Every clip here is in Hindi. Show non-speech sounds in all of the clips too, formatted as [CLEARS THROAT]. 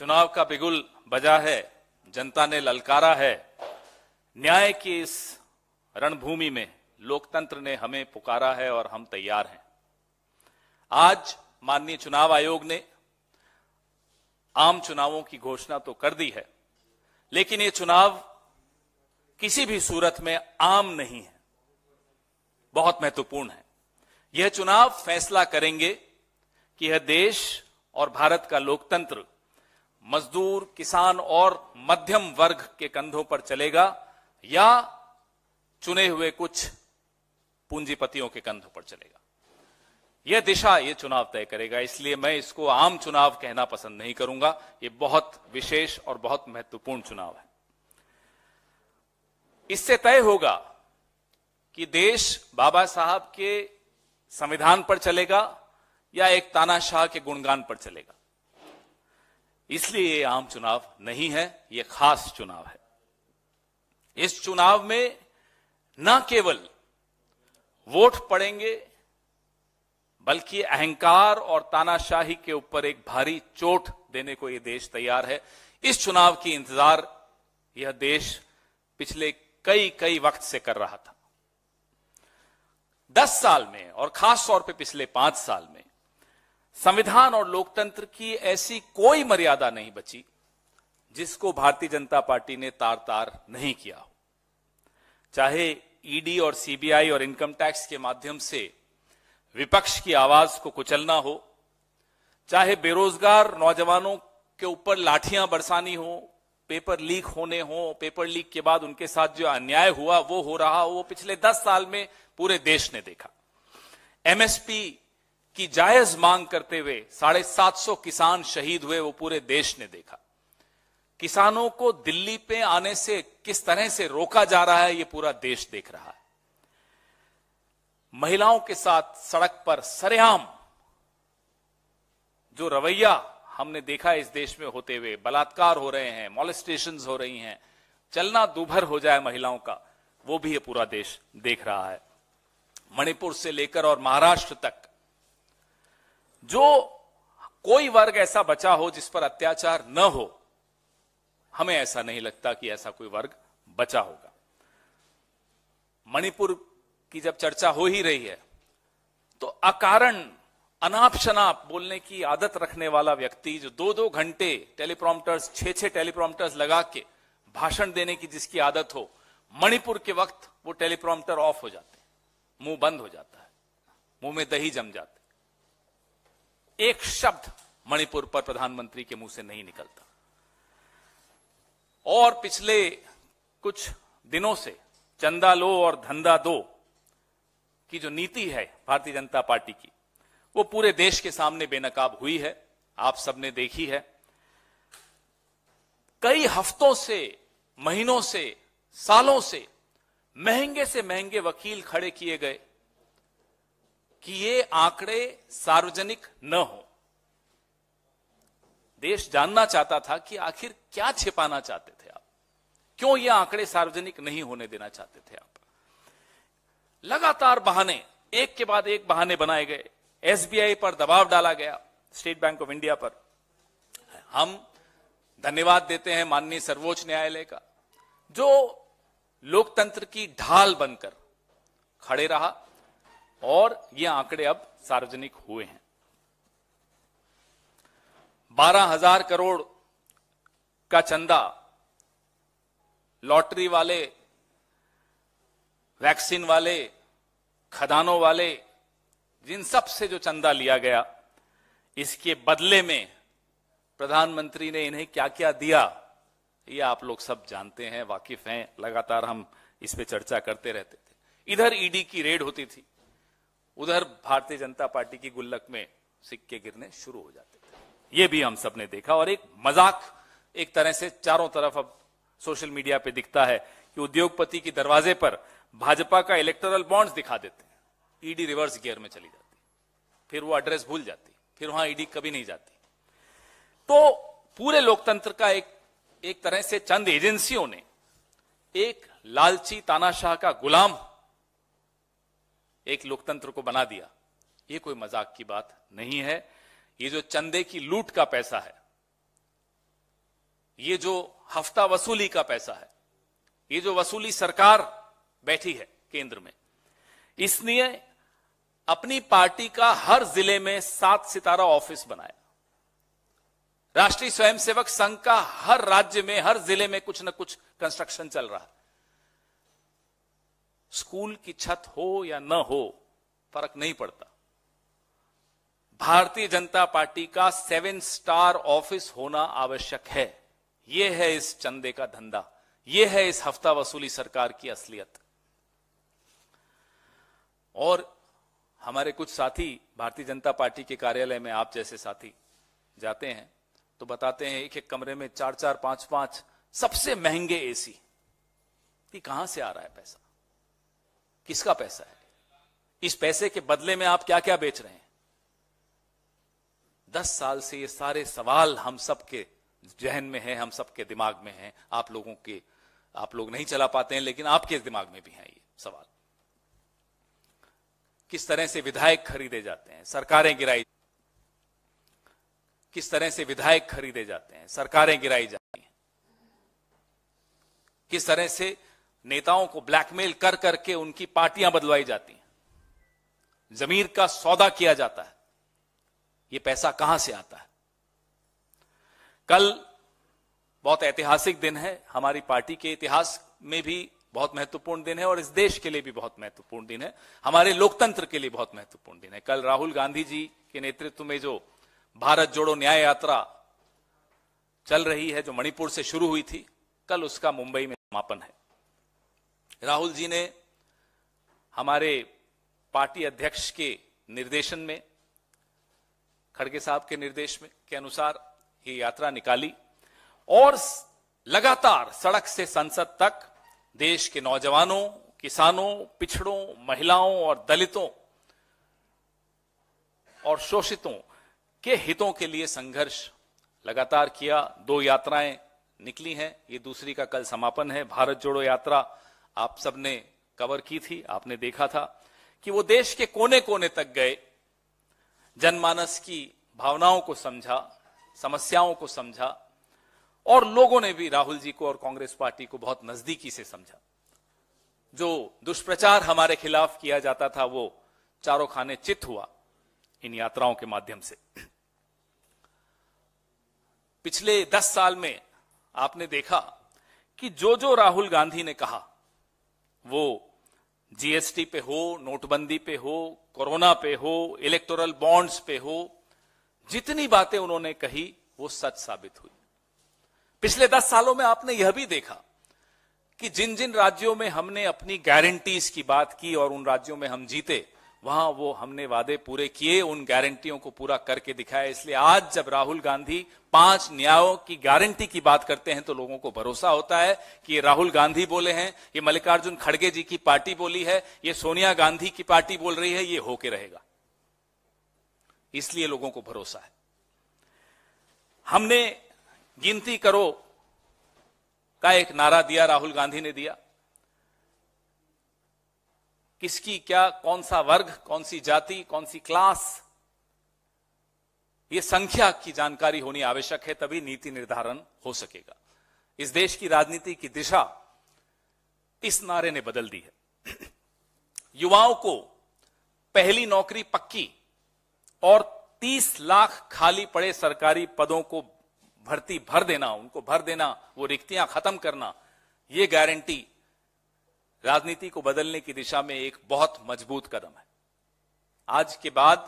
चुनाव का बिगुल बजा है जनता ने ललकारा है न्याय की इस रणभूमि में लोकतंत्र ने हमें पुकारा है और हम तैयार हैं आज माननीय चुनाव आयोग ने आम चुनावों की घोषणा तो कर दी है लेकिन ये चुनाव किसी भी सूरत में आम नहीं है बहुत महत्वपूर्ण है यह चुनाव फैसला करेंगे कि यह देश और भारत का लोकतंत्र मजदूर किसान और मध्यम वर्ग के कंधों पर चलेगा या चुने हुए कुछ पूंजीपतियों के कंधों पर चलेगा यह दिशा यह चुनाव तय करेगा इसलिए मैं इसको आम चुनाव कहना पसंद नहीं करूंगा यह बहुत विशेष और बहुत महत्वपूर्ण चुनाव है इससे तय होगा कि देश बाबा साहब के संविधान पर चलेगा या एक तानाशाह के गुणगान पर चलेगा इसलिए ये आम चुनाव नहीं है ये खास चुनाव है इस चुनाव में न केवल वोट पड़ेंगे बल्कि अहंकार और तानाशाही के ऊपर एक भारी चोट देने को यह देश तैयार है इस चुनाव की इंतजार यह देश पिछले कई कई वक्त से कर रहा था दस साल में और खास तौर पे पिछले पांच साल में संविधान और लोकतंत्र की ऐसी कोई मर्यादा नहीं बची जिसको भारतीय जनता पार्टी ने तार तार नहीं किया हो चाहे ईडी e और सीबीआई और इनकम टैक्स के माध्यम से विपक्ष की आवाज को कुचलना हो चाहे बेरोजगार नौजवानों के ऊपर लाठियां बरसानी हो पेपर लीक होने हो पेपर लीक के बाद उनके साथ जो अन्याय हुआ वो हो रहा हो वो पिछले दस साल में पूरे देश ने देखा एमएसपी की जायज मांग करते हुए साढ़े सात सौ किसान शहीद हुए वो पूरे देश ने देखा किसानों को दिल्ली पे आने से किस तरह से रोका जा रहा है ये पूरा देश देख रहा है महिलाओं के साथ सड़क पर सरेआम जो रवैया हमने देखा इस देश में होते हुए बलात्कार हो रहे हैं मॉलिस्टेशन हो रही हैं चलना दुभर हो जाए महिलाओं का वो भी ये पूरा देश देख रहा है मणिपुर से लेकर और महाराष्ट्र तक जो कोई वर्ग ऐसा बचा हो जिस पर अत्याचार न हो हमें ऐसा नहीं लगता कि ऐसा कोई वर्ग बचा होगा मणिपुर की जब चर्चा हो ही रही है तो अकारण अनाप शनाप बोलने की आदत रखने वाला व्यक्ति जो दो दो घंटे टेलीप्रॉम्प्टर्स छह छे टेलीप्रॉम्प्टर्स लगा के भाषण देने की जिसकी आदत हो मणिपुर के वक्त वो टेलीप्रॉम्प्टर ऑफ हो जाते हैं मुंह बंद हो जाता है मुंह में दही जम जाते एक शब्द मणिपुर पर प्रधानमंत्री के मुंह से नहीं निकलता और पिछले कुछ दिनों से चंदा लो और धंधा दो की जो नीति है भारतीय जनता पार्टी की वो पूरे देश के सामने बेनकाब हुई है आप सबने देखी है कई हफ्तों से महीनों से सालों से महंगे से महंगे वकील खड़े किए गए कि ये आंकड़े सार्वजनिक न हो देश जानना चाहता था कि आखिर क्या छिपाना चाहते थे आप क्यों ये आंकड़े सार्वजनिक नहीं होने देना चाहते थे आप लगातार बहाने एक के बाद एक बहाने बनाए गए एसबीआई पर दबाव डाला गया स्टेट बैंक ऑफ इंडिया पर हम धन्यवाद देते हैं माननीय सर्वोच्च न्यायालय का जो लोकतंत्र की ढाल बनकर खड़े रहा और ये आंकड़े अब सार्वजनिक हुए हैं बारह हजार करोड़ का चंदा लॉटरी वाले वैक्सीन वाले खदानों वाले जिन सब से जो चंदा लिया गया इसके बदले में प्रधानमंत्री ने इन्हें क्या क्या दिया ये आप लोग सब जानते हैं वाकिफ हैं लगातार हम इस पे चर्चा करते रहते थे इधर ईडी की रेड होती थी उधर भारतीय जनता पार्टी की गुल्लक में सिक्के गिरने शुरू हो जाते थे ये भी हम सब देखा और एक मजाक एक तरह से चारों तरफ अब सोशल मीडिया पे दिखता है कि उद्योगपति के दरवाजे पर भाजपा का इलेक्टोरल बॉन्ड्स दिखा देते हैं ईडी रिवर्स गियर में चली जाती फिर वो एड्रेस भूल जाती फिर वहां ईडी e कभी नहीं जाती तो पूरे लोकतंत्र का एक एक तरह से चंद एजेंसियों ने एक लालची तानाशाह का गुलाम एक लोकतंत्र को बना दिया ये कोई मजाक की बात नहीं है ये जो चंदे की लूट का पैसा है ये जो हफ्ता वसूली का पैसा है ये जो वसूली सरकार बैठी है केंद्र में इसलिए अपनी पार्टी का हर जिले में सात सितारा ऑफिस बनाया राष्ट्रीय स्वयंसेवक संघ का हर राज्य में हर जिले में कुछ ना कुछ कंस्ट्रक्शन चल रहा है स्कूल की छत हो या न हो फर्क नहीं पड़ता भारतीय जनता पार्टी का सेवन स्टार ऑफिस होना आवश्यक है यह है इस चंदे का धंधा यह है इस हफ्ता वसूली सरकार की असलियत और हमारे कुछ साथी भारतीय जनता पार्टी के कार्यालय में आप जैसे साथी जाते हैं तो बताते हैं एक एक कमरे में चार चार पांच पांच सबसे महंगे एसी कि कहां से आ रहा है पैसा किसका पैसा है इस पैसे के बदले में आप क्या क्या बेच रहे हैं दस साल से ये सारे सवाल हम सबके जहन में है हम सबके दिमाग में है आप लोगों के आप लोग नहीं चला पाते हैं लेकिन आपके दिमाग में भी है ये सवाल किस तरह से विधायक खरीदे जाते हैं सरकारें गिराई किस तरह से विधायक खरीदे जाते हैं सरकारें गिराई जाती हैं किस तरह से नेताओं को ब्लैकमेल कर करके उनकी पार्टियां बदलवाई जाती हैं जमीर का सौदा किया जाता है ये पैसा कहां से आता है कल बहुत ऐतिहासिक दिन है हमारी पार्टी के इतिहास में भी बहुत महत्वपूर्ण दिन है और इस देश के लिए भी बहुत महत्वपूर्ण दिन है हमारे लोकतंत्र के लिए बहुत महत्वपूर्ण दिन है कल राहुल गांधी जी के नेतृत्व में जो भारत जोड़ो न्याय यात्रा चल रही है जो मणिपुर से शुरू हुई थी कल उसका मुंबई में समापन है राहुल जी ने हमारे पार्टी अध्यक्ष के निर्देशन में खड़गे साहब के निर्देश में के अनुसार ये यात्रा निकाली और लगातार सड़क से संसद तक देश के नौजवानों किसानों पिछड़ों महिलाओं और दलितों और शोषितों के हितों के लिए संघर्ष लगातार किया दो यात्राएं निकली हैं ये दूसरी का कल समापन है भारत जोड़ो यात्रा आप सबने कवर की थी आपने देखा था कि वो देश के कोने कोने तक गए जनमानस की भावनाओं को समझा समस्याओं को समझा और लोगों ने भी राहुल जी को और कांग्रेस पार्टी को बहुत नजदीकी से समझा जो दुष्प्रचार हमारे खिलाफ किया जाता था वो चारों खाने चित हुआ इन यात्राओं के माध्यम से पिछले दस साल में आपने देखा कि जो जो राहुल गांधी ने कहा वो जीएसटी पे हो नोटबंदी पे हो कोरोना पे हो इलेक्टोरल बॉन्ड्स पे हो जितनी बातें उन्होंने कही वो सच साबित हुई पिछले दस सालों में आपने यह भी देखा कि जिन जिन राज्यों में हमने अपनी गारंटीज की बात की और उन राज्यों में हम जीते वहां वो हमने वादे पूरे किए उन गारंटियों को पूरा करके दिखाया इसलिए आज जब राहुल गांधी पांच न्यायों की गारंटी की बात करते हैं तो लोगों को भरोसा होता है कि ये राहुल गांधी बोले हैं ये मल्लिकार्जुन खड़गे जी की पार्टी बोली है ये सोनिया गांधी की पार्टी बोल रही है ये होके रहेगा इसलिए लोगों को भरोसा है हमने गिनती करो का एक नारा दिया राहुल गांधी ने दिया किसकी क्या कौन सा वर्ग कौन सी जाति कौन सी क्लास ये संख्या की जानकारी होनी आवश्यक है तभी नीति निर्धारण हो सकेगा इस देश की राजनीति की दिशा इस नारे ने बदल दी है [CLEARS THROAT] युवाओं को पहली नौकरी पक्की और 30 लाख खाली पड़े सरकारी पदों को भर्ती भर देना उनको भर देना वो रिक्तियां खत्म करना ये गारंटी राजनीति को बदलने की दिशा में एक बहुत मजबूत कदम है आज के बाद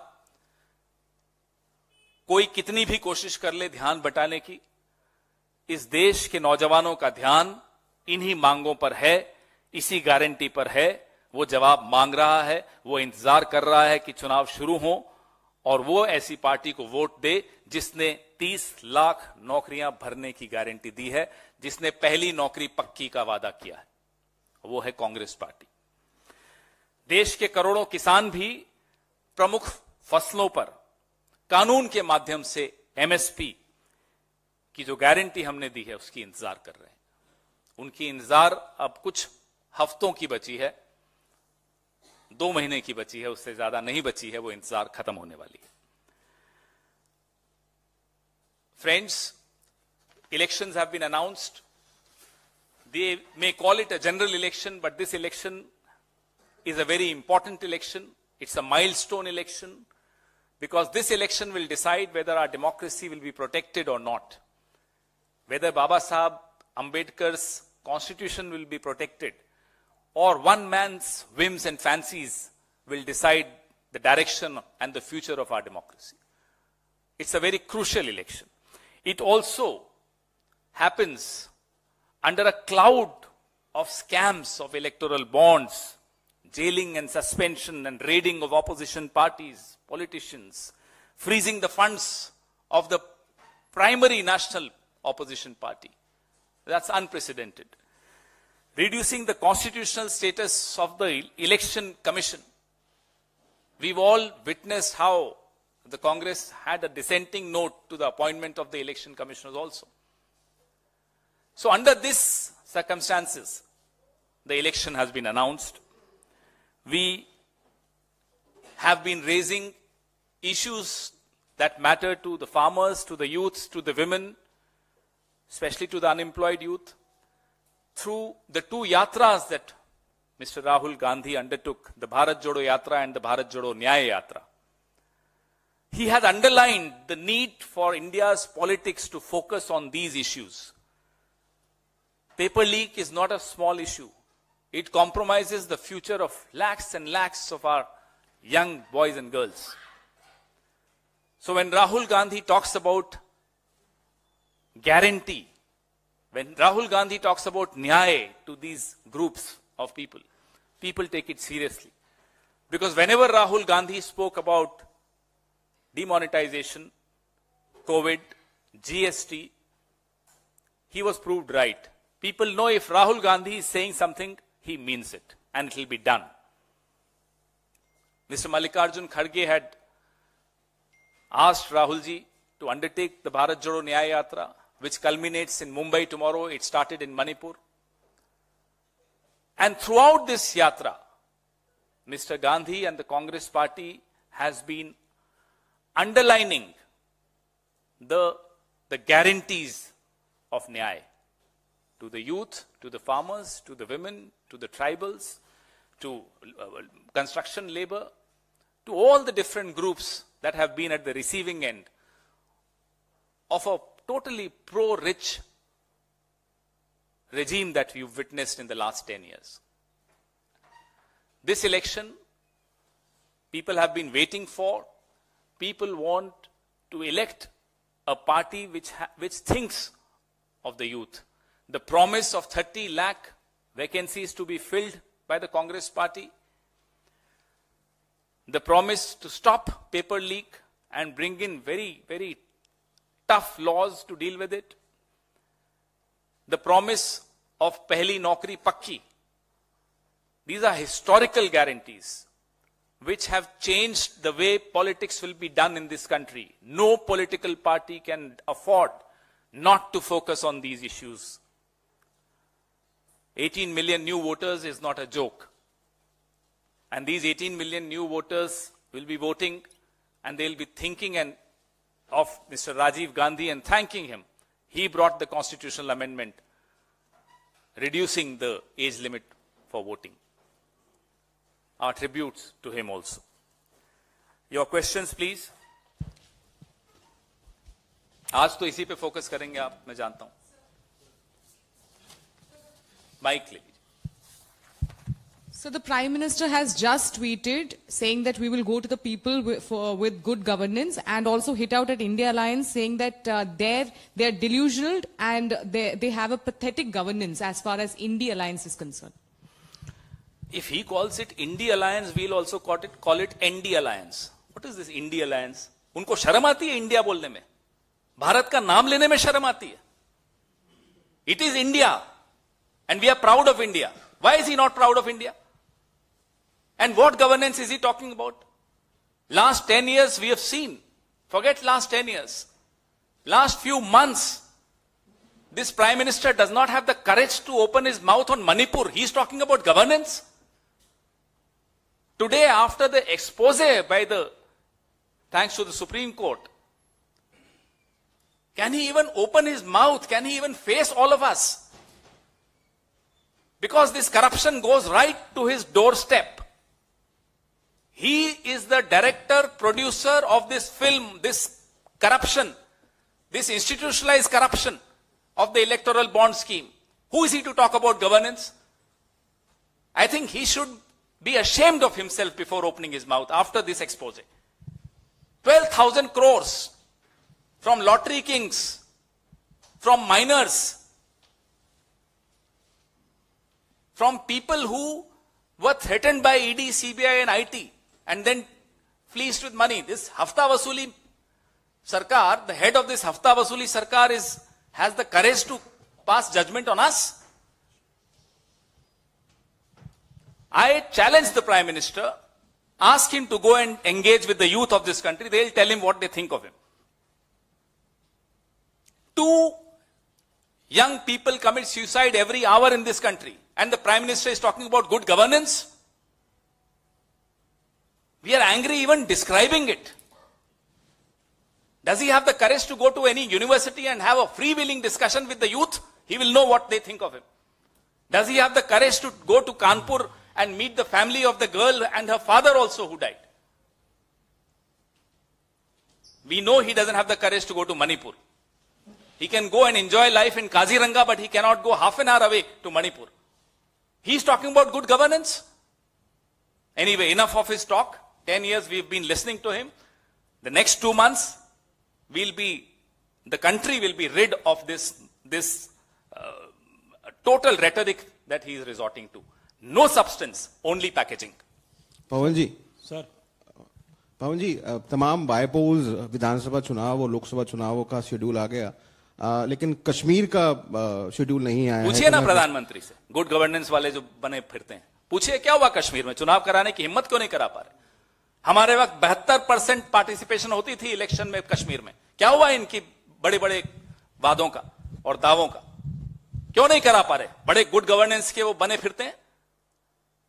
कोई कितनी भी कोशिश कर ले ध्यान बटाने की इस देश के नौजवानों का ध्यान इन्हीं मांगों पर है इसी गारंटी पर है वो जवाब मांग रहा है वो इंतजार कर रहा है कि चुनाव शुरू हो और वो ऐसी पार्टी को वोट दे जिसने 30 लाख नौकरियां भरने की गारंटी दी है जिसने पहली नौकरी पक्की का वादा किया है वो है कांग्रेस पार्टी देश के करोड़ों किसान भी प्रमुख फसलों पर कानून के माध्यम से एमएसपी की जो गारंटी हमने दी है उसकी इंतजार कर रहे हैं उनकी इंतजार अब कुछ हफ्तों की बची है दो महीने की बची है उससे ज्यादा नहीं बची है वो इंतजार खत्म होने वाली है friends elections have been announced They may call it a general election, but this election is a very important election. It's a milestone election because this election will decide whether our democracy will be protected or not. Whether Baba Sahib Ambedkar's constitution will be protected or one man's whims and fancies will decide the direction and the future of our democracy. It's a very crucial election. It also happens under a cloud of scams of electoral bonds, jailing and suspension and raiding of opposition parties, politicians, freezing the funds of the primary national opposition party. That's unprecedented. Reducing the constitutional status of the election commission. We've all witnessed how the Congress had a dissenting note to the appointment of the election commissioners also. So under these circumstances, the election has been announced. We have been raising issues that matter to the farmers, to the youths, to the women, especially to the unemployed youth, through the two yatras that Mr. Rahul Gandhi undertook, the Bharat Jodo Yatra and the Bharat Jodo Nyaya Yatra. He has underlined the need for India's politics to focus on these issues paper leak is not a small issue. It compromises the future of lakhs and lakhs of our young boys and girls. So when Rahul Gandhi talks about guarantee, when Rahul Gandhi talks about nyaya to these groups of people, people take it seriously. Because whenever Rahul Gandhi spoke about demonetization, COVID, GST, he was proved right. People know if Rahul Gandhi is saying something, he means it and it will be done. Mr. Malikarjun Kharge had asked Rahulji to undertake the Bharat Jodo Nyaya Yatra, which culminates in Mumbai tomorrow. It started in Manipur. And throughout this yatra, Mr. Gandhi and the Congress party has been underlining the, the guarantees of Nyaya to the youth, to the farmers, to the women, to the tribals, to uh, construction labor, to all the different groups that have been at the receiving end of a totally pro-rich regime that you've witnessed in the last 10 years. This election, people have been waiting for, people want to elect a party which, which thinks of the youth, the promise of 30 lakh vacancies to be filled by the Congress party, the promise to stop paper leak and bring in very, very tough laws to deal with it, the promise of Pehli Nokri Pakki. These are historical guarantees which have changed the way politics will be done in this country. No political party can afford not to focus on these issues 18 million new voters is not a joke. And these 18 million new voters will be voting and they'll be thinking and of Mr. Rajiv Gandhi and thanking him. He brought the constitutional amendment reducing the age limit for voting. Our tributes to him also. Your questions please. आज तो इसी पे फोकस करेंगे आप मैं Mike So the Prime Minister has just tweeted saying that we will go to the people with, for, with good governance and also hit out at India Alliance saying that uh, they're, they're delusional and they, they have a pathetic governance as far as India Alliance is concerned. If he calls it India Alliance, we'll also call it, call it ND Alliance. What is this India Alliance? Unko sharam aati hai India bolne में Bharat ka naam लेने में sharam aati hai. It is India. And we are proud of India. Why is he not proud of India? And what governance is he talking about? Last 10 years we have seen. Forget last 10 years. Last few months, this prime minister does not have the courage to open his mouth on Manipur. He is talking about governance. Today, after the expose by the, thanks to the Supreme Court, can he even open his mouth? Can he even face all of us? Because this corruption goes right to his doorstep. He is the director, producer of this film, this corruption, this institutionalized corruption of the electoral bond scheme. Who is he to talk about governance? I think he should be ashamed of himself before opening his mouth after this expose. 12,000 crores from lottery kings, from miners, from people who were threatened by ED, CBI and IT and then fleeced with money. This Hafta Vasuli Sarkar, the head of this Hafta Vasuli Sarkar is, has the courage to pass judgment on us. I challenge the Prime Minister, ask him to go and engage with the youth of this country. They'll tell him what they think of him. Two Young people commit suicide every hour in this country. And the Prime Minister is talking about good governance. We are angry even describing it. Does he have the courage to go to any university and have a free willing discussion with the youth? He will know what they think of him. Does he have the courage to go to Kanpur and meet the family of the girl and her father also who died? We know he doesn't have the courage to go to Manipur. He can go and enjoy life in Kaziranga, but he cannot go half an hour away to Manipur. He's talking about good governance. Anyway, enough of his talk. 10 years we've been listening to him. The next two months, we'll be, the country will be rid of this, this uh, total rhetoric that he is resorting to. No substance, only packaging. Pawan ji. Sir. पवन जी तमाम बायपोल्स विधानसभा चुनाव और लोकसभा चुनावों का शेड्यूल आ गया आ, लेकिन कश्मीर का शेड्यूल नहीं आया पूछिए तो ना प्रधानमंत्री से गुड गवर्नेंस वाले जो बने फिरते हैं पूछिए क्या हुआ कश्मीर में चुनाव कराने की हिम्मत क्यों नहीं करा पा रहे हमारे वक्त बहत्तर परसेंट पार्टिसिपेशन होती थी इलेक्शन में कश्मीर में क्या हुआ इनकी बड़े बड़े वादों का और दावों का क्यों नहीं करा पा रहे बड़े गुड गवर्नेंस के वो बने फिरते हैं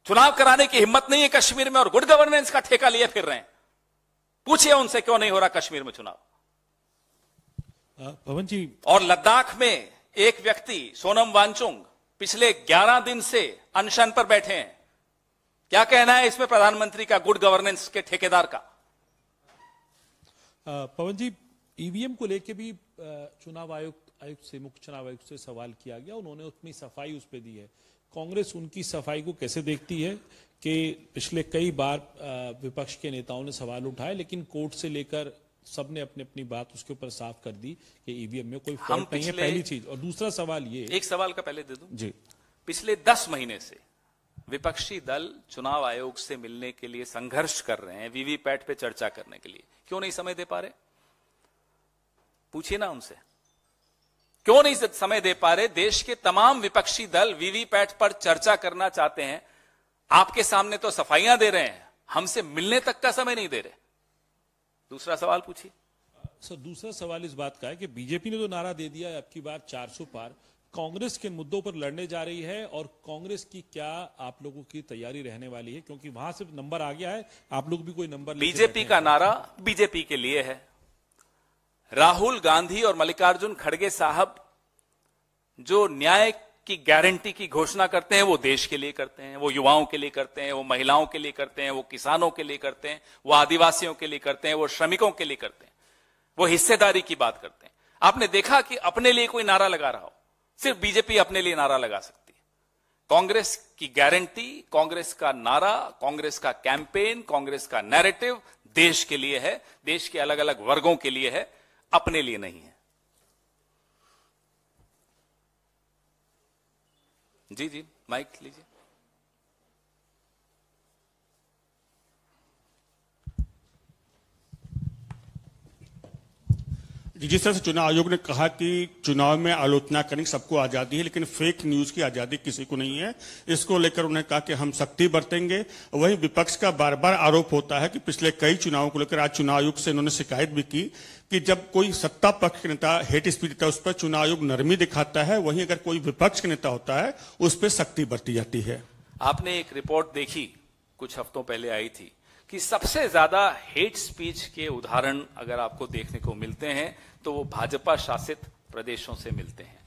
चुनाव कराने की हिम्मत नहीं है कश्मीर में और गुड गवर्नेंस का ठेका लिए फिर रहे हैं पूछिए उनसे क्यों नहीं हो रहा कश्मीर में चुनाव हाँ, पवन जी और लद्दाख में एक व्यक्ति सोनम वांचुंग पिछले 11 दिन से अनशन पर बैठे हैं क्या कहना है इसमें प्रधानमंत्री का गुड गवर्नेंस के ठेकेदार का हाँ, पवन जी ईवीएम e को लेकर भी चुनाव आयुक्त आयुक्त से मुख्य चुनाव आयुक्त से सवाल किया गया उन्होंने उतनी सफाई उस पर दी है कांग्रेस उनकी सफाई को कैसे देखती है कि पिछले कई बार विपक्ष के नेताओं ने सवाल उठाए लेकिन कोर्ट से लेकर सबने अपनी अपनी बात उसके ऊपर साफ कर दी कि ईवीएम e में कोई फॉल्ट नहीं है पहली चीज और दूसरा सवाल ये एक सवाल का पहले दे दू जी पिछले दस महीने से विपक्षी दल चुनाव आयोग से मिलने के लिए संघर्ष कर रहे हैं वीवीपैट पे चर्चा करने के लिए क्यों नहीं समय दे पा रहे पूछिए ना उनसे क्यों नहीं समय दे पा रहे देश के तमाम विपक्षी दल वीवीपैट पर चर्चा करना चाहते हैं आपके सामने तो सफाइयां दे रहे हैं हमसे मिलने तक का समय नहीं दे रहे दूसरा सवाल पूछिए सर दूसरा सवाल इस बात का है कि बीजेपी ने तो नारा दे दिया है अब की बार 400 पार कांग्रेस के मुद्दों पर लड़ने जा रही है और कांग्रेस की क्या आप लोगों की तैयारी रहने वाली है क्योंकि वहां से नंबर आ गया है आप लोग भी कोई नंबर बीजेपी का नारा बीजेपी के लिए है राहुल गांधी और मल्लिकार्जुन खड़गे साहब जो न्याय की गारंटी की घोषणा करते हैं वो देश के लिए करते हैं वो युवाओं के लिए करते हैं वो महिलाओं के लिए करते हैं वो किसानों के लिए करते हैं वो आदिवासियों के लिए करते हैं वो श्रमिकों के लिए करते हैं वो हिस्सेदारी की बात करते हैं आपने देखा कि अपने लिए कोई नारा लगा रहा हो सिर्फ बीजेपी अपने लिए नारा लगा सकती है कांग्रेस की गारंटी कांग्रेस का नारा कांग्रेस का कैंपेन कांग्रेस का नैरेटिव देश के लिए है देश के अलग अलग वर्गों के लिए है अपने लिए नहीं है जी जी माइक लीजिए जिस तरह से चुनाव आयोग ने कहा कि चुनाव में आलोचना करने की सबको आज़ादी है लेकिन फेक न्यूज की आज़ादी किसी को नहीं है इसको लेकर उन्होंने कहा कि हम सख्ती बरतेंगे वहीं विपक्ष का बार बार आरोप होता है कि पिछले कई चुनावों को लेकर आज चुनाव आयोग से इन्होंने शिकायत भी की कि जब कोई सत्ता पक्ष के नेता हेट स्पीच देता है उस पर चुनाव आयोग नरमी दिखाता है वहीं अगर कोई विपक्ष के नेता होता है उस पर सख्ती बरती जाती है आपने एक रिपोर्ट देखी कुछ हफ्तों पहले आई थी कि सबसे ज्यादा हेट स्पीच के उदाहरण अगर आपको देखने को मिलते हैं तो वो भाजपा शासित प्रदेशों से मिलते हैं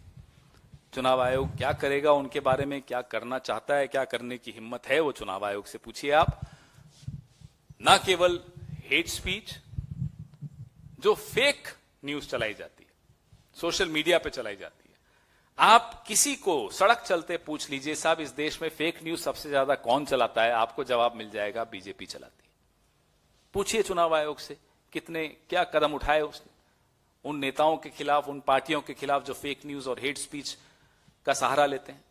चुनाव आयोग क्या करेगा उनके बारे में क्या करना चाहता है क्या करने की हिम्मत है वो चुनाव आयोग से पूछिए आप ना केवल हेट स्पीच जो फेक न्यूज चलाई जाती है सोशल मीडिया पे चलाई जाती है आप किसी को सड़क चलते पूछ लीजिए साहब इस देश में फेक न्यूज सबसे ज्यादा कौन चलाता है आपको जवाब मिल जाएगा बीजेपी चलाती है पूछिए चुनाव आयोग से कितने क्या कदम उठाए उसने उन नेताओं के खिलाफ उन पार्टियों के खिलाफ जो फेक न्यूज और हेट स्पीच का सहारा लेते हैं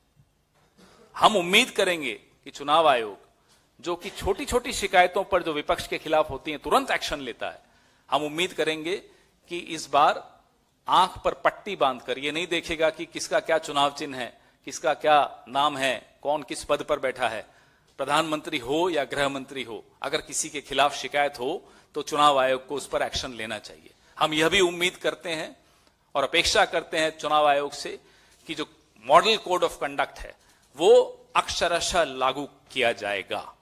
हम उम्मीद करेंगे कि चुनाव आयोग जो कि छोटी छोटी शिकायतों पर जो विपक्ष के खिलाफ होती है तुरंत एक्शन लेता है हम उम्मीद करेंगे कि इस बार आंख पर पट्टी बांधकर ये नहीं देखेगा कि किसका क्या चुनाव चिन्ह है किसका क्या नाम है कौन किस पद पर बैठा है प्रधानमंत्री हो या गृह मंत्री हो अगर किसी के खिलाफ शिकायत हो तो चुनाव आयोग को उस पर एक्शन लेना चाहिए हम यह भी उम्मीद करते हैं और अपेक्षा करते हैं चुनाव आयोग से कि जो मॉडल कोड ऑफ कंडक्ट है वो अक्षरशः लागू किया जाएगा